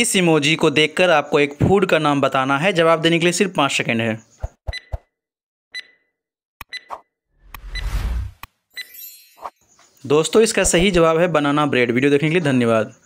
इस इमोजी को देखकर आपको एक फूड का नाम बताना है जवाब देने के लिए सिर्फ पांच सेकेंड है दोस्तों इसका सही जवाब है बनाना ब्रेड वीडियो देखने के लिए धन्यवाद